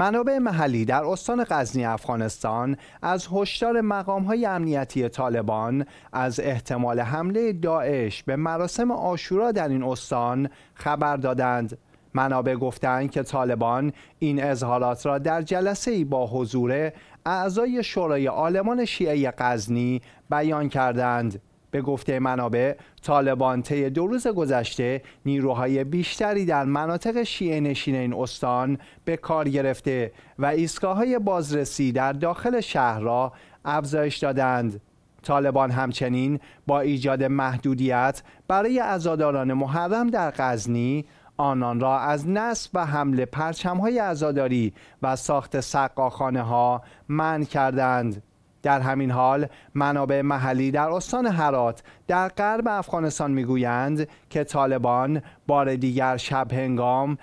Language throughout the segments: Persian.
منابع محلی در استان غزنی افغانستان از هشدار های امنیتی طالبان از احتمال حمله داعش به مراسم آشورا در این استان خبر دادند. منابع گفتند که طالبان این اظهارات را در جلسه با حضور اعضای شورای آلمان شیعه غزنی بیان کردند. به گفته منابع طالبان طی دو روز گذشته نیروهای بیشتری در مناطق شیعه نشین این استان به کار گرفته و ایستگاه‌های بازرسی در داخل شهر را افزایش دادند. طالبان همچنین با ایجاد محدودیت برای ازاداران محرم در غزنی آنان را از نصب و حمله پرچمهای عزاداری و ساخت سقاخانه ها منع کردند. در همین حال منابع محلی در استان هرات در غرب افغانستان میگویند که طالبان بار دیگر شب هنگام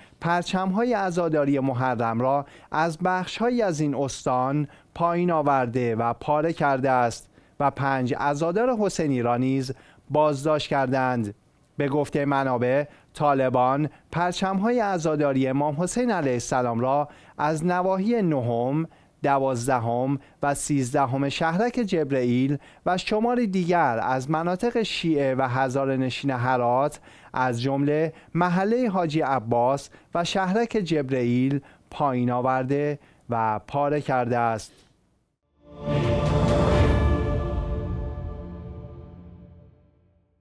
های عزاداری محرم را از بخشهایی از این استان پایین آورده و پاره کرده است و پنج عزادار حسینی ایرانیز نیز بازداشت کردند به گفته منابع طالبان های ازاداری امام حسین علیه السلام را از نواحی نهم دوازدهم و سیزدهم شهرک جبرئیل و شماری دیگر از مناطق شیعه و هزار نشین حرات از جمله محله حاجی عباس و شهرک جبرئیل پایین آورده و پاره کرده است.